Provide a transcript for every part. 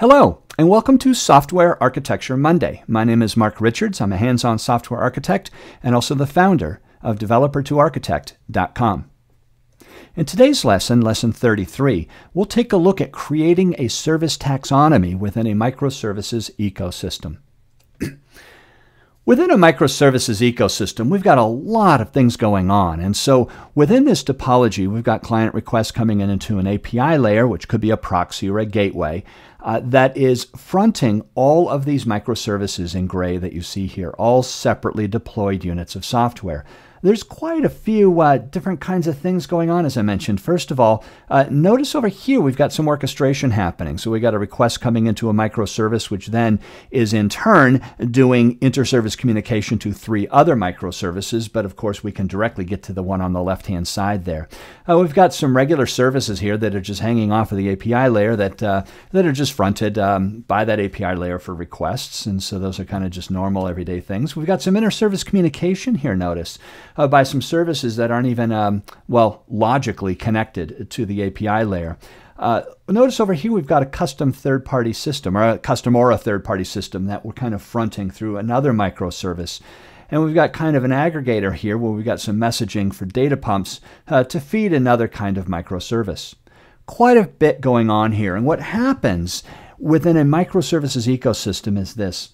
Hello, and welcome to Software Architecture Monday. My name is Mark Richards. I'm a hands on software architect and also the founder of developer2architect.com. In today's lesson, lesson 33, we'll take a look at creating a service taxonomy within a microservices ecosystem. Within a microservices ecosystem, we've got a lot of things going on. And so within this topology, we've got client requests coming in into an API layer, which could be a proxy or a gateway. Uh, that is fronting all of these microservices in gray that you see here, all separately deployed units of software. There's quite a few uh, different kinds of things going on, as I mentioned. First of all, uh, notice over here we've got some orchestration happening. So we got a request coming into a microservice, which then is in turn doing inter-service communication to three other microservices. But of course, we can directly get to the one on the left-hand side there. Uh, we've got some regular services here that are just hanging off of the API layer that uh, that are just fronted um, by that API layer for requests. And so those are kind of just normal everyday things. We've got some inter-service communication here, notice, uh, by some services that aren't even, um, well, logically connected to the API layer. Uh, notice over here we've got a custom third-party system, or a custom or a third-party system that we're kind of fronting through another microservice. And we've got kind of an aggregator here where we've got some messaging for data pumps uh, to feed another kind of microservice quite a bit going on here. And what happens within a microservices ecosystem is this.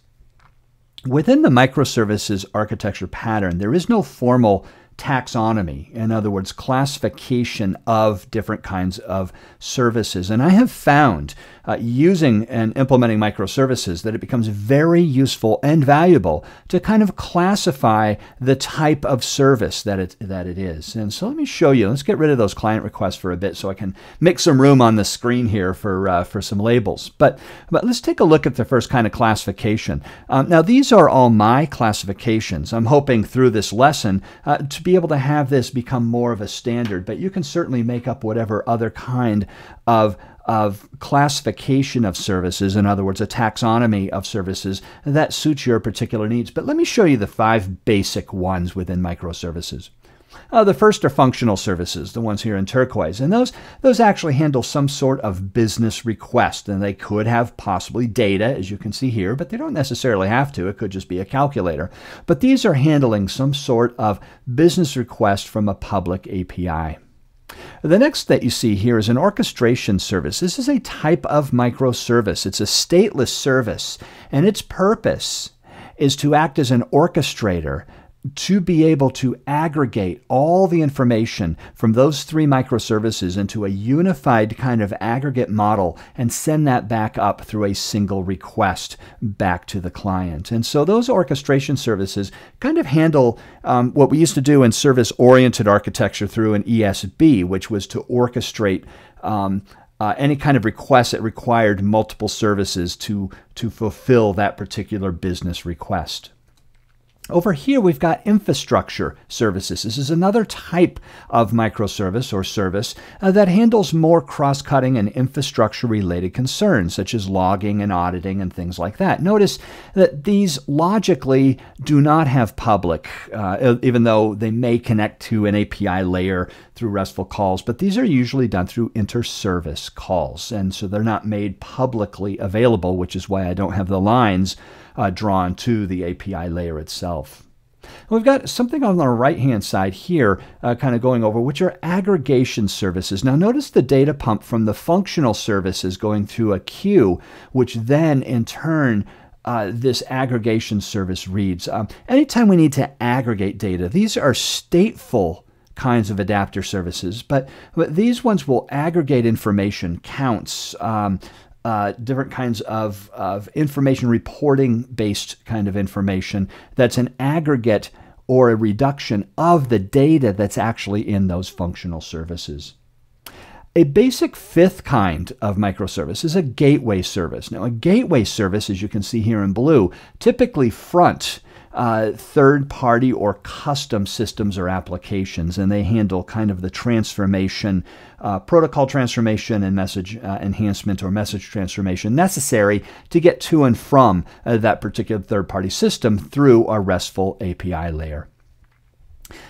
Within the microservices architecture pattern, there is no formal taxonomy, in other words, classification of different kinds of services. And I have found uh, using and implementing microservices that it becomes very useful and valuable to kind of classify the type of service that it, that it is. And so let me show you. Let's get rid of those client requests for a bit so I can make some room on the screen here for, uh, for some labels. But, but let's take a look at the first kind of classification. Um, now, these are all my classifications. I'm hoping through this lesson uh, to be able to have this become more of a standard, but you can certainly make up whatever other kind of of classification of services, in other words, a taxonomy of services that suits your particular needs. But let me show you the five basic ones within microservices. Uh, the first are functional services, the ones here in turquoise, and those those actually handle some sort of business request, and they could have possibly data, as you can see here, but they don't necessarily have to. It could just be a calculator. But these are handling some sort of business request from a public API. The next that you see here is an orchestration service. This is a type of microservice. It's a stateless service, and its purpose is to act as an orchestrator to be able to aggregate all the information from those three microservices into a unified kind of aggregate model and send that back up through a single request back to the client. And so those orchestration services kind of handle um, what we used to do in service oriented architecture through an ESB, which was to orchestrate. Um, uh, any kind of request that required multiple services to to fulfill that particular business request. Over here, we've got infrastructure services. This is another type of microservice or service uh, that handles more cross cutting and infrastructure related concerns, such as logging and auditing and things like that. Notice that these logically do not have public, uh, even though they may connect to an API layer through RESTful calls, but these are usually done through inter service calls. And so they're not made publicly available, which is why I don't have the lines uh, drawn to the API layer itself itself. We've got something on the right hand side here, uh, kind of going over, which are aggregation services. Now, notice the data pump from the functional services going through a queue, which then in turn uh, this aggregation service reads. Um, anytime we need to aggregate data, these are stateful kinds of adapter services, but, but these ones will aggregate information, counts, um, uh, different kinds of, of information reporting based kind of information that's an aggregate or a reduction of the data that's actually in those functional services. A basic fifth kind of microservice is a gateway service. Now, a gateway service, as you can see here in blue, typically front uh, third party or custom systems or applications, and they handle kind of the transformation, uh, protocol transformation, and message uh, enhancement or message transformation necessary to get to and from uh, that particular third party system through a RESTful API layer.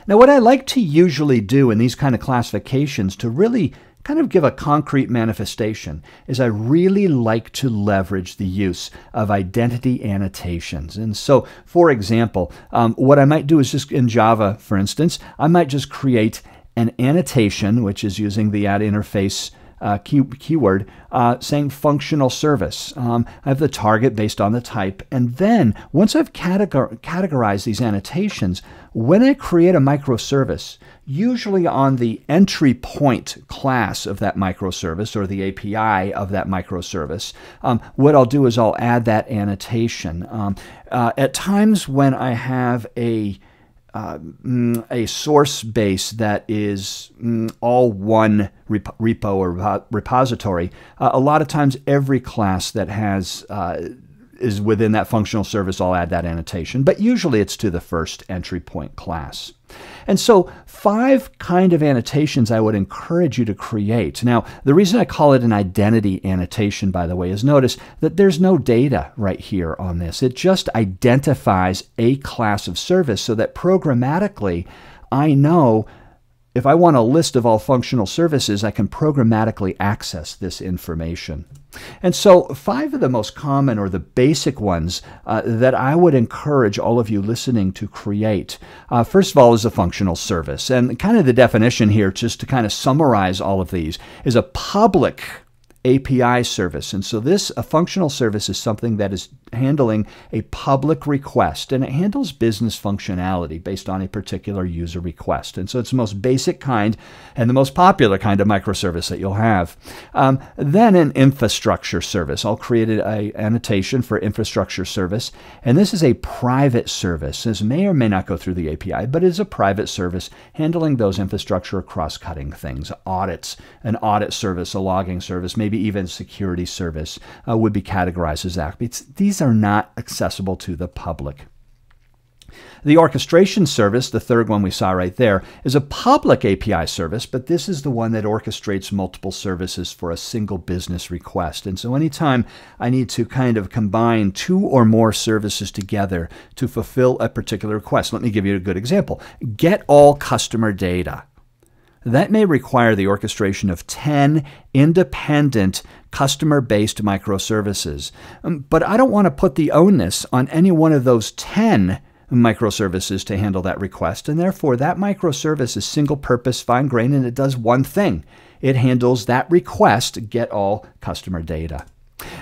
Now, what I like to usually do in these kind of classifications to really kind of give a concrete manifestation is I really like to leverage the use of identity annotations. And so, for example, um, what I might do is just in Java, for instance, I might just create an annotation, which is using the add interface uh, key, keyword uh, saying functional service. Um, I have the target based on the type. And then once I've categor categorized these annotations, when I create a microservice, usually on the entry point class of that microservice or the API of that microservice, um, what I'll do is I'll add that annotation. Um, uh, at times when I have a a source base that is mm, all one repo or repository. Uh, a lot of times, every class that has uh, is within that functional service, I'll add that annotation. But usually it's to the first entry point class. And so five kind of annotations I would encourage you to create. Now, the reason I call it an identity annotation, by the way, is notice that there's no data right here on this. It just identifies a class of service so that programmatically I know if I want a list of all functional services, I can programmatically access this information. And so, five of the most common or the basic ones uh, that I would encourage all of you listening to create. Uh, first of all, is a functional service. And kind of the definition here, just to kind of summarize all of these, is a public API service. And so this, a functional service is something that is handling a public request and it handles business functionality based on a particular user request. And so it's the most basic kind and the most popular kind of microservice that you'll have. Um, then an infrastructure service. I'll create an annotation for infrastructure service. And this is a private service. This may or may not go through the API, but it is a private service handling those infrastructure cross-cutting things, audits, an audit service, a logging service, maybe maybe even security service uh, would be categorized as athletes. These are not accessible to the public. The orchestration service, the third one we saw right there, is a public API service, but this is the one that orchestrates multiple services for a single business request. And so anytime I need to kind of combine two or more services together to fulfill a particular request, let me give you a good example. Get all customer data that may require the orchestration of 10 independent customer based microservices. Um, but I don't want to put the onus on any one of those 10 microservices to handle that request, and therefore that microservice is single purpose, fine grained, and it does one thing it handles that request, get all customer data.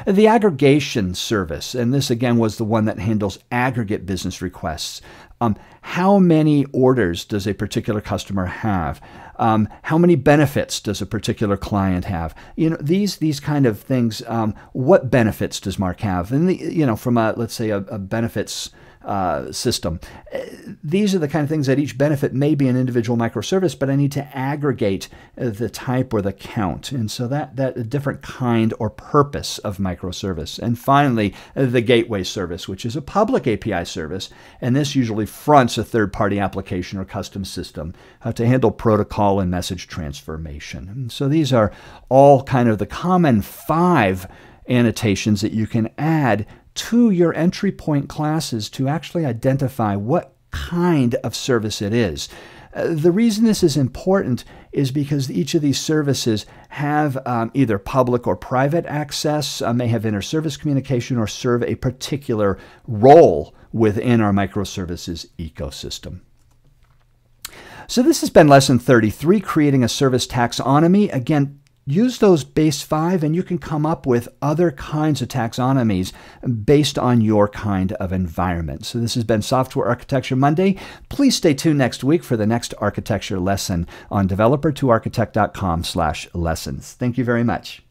The aggregation service, and this again was the one that handles aggregate business requests. Um, how many orders does a particular customer have? Um, how many benefits does a particular client have? You know these these kind of things. Um, what benefits does Mark have? And the, you know from a let's say a, a benefits uh, system. Uh, these are the kind of things that each benefit may be an individual microservice, but I need to aggregate uh, the type or the count. And so that, that a different kind or purpose of microservice. And finally, uh, the gateway service, which is a public API service. And this usually fronts a third-party application or custom system uh, to handle protocol and message transformation. And so these are all kind of the common five annotations that you can add to your entry point classes to actually identify what kind of service it is. Uh, the reason this is important is because each of these services have um, either public or private access, uh, may have inter service communication, or serve a particular role within our microservices ecosystem. So, this has been lesson 33 creating a service taxonomy. Again, use those base five and you can come up with other kinds of taxonomies based on your kind of environment. So this has been Software Architecture Monday. Please stay tuned next week for the next architecture lesson on developer2architect.com slash lessons. Thank you very much.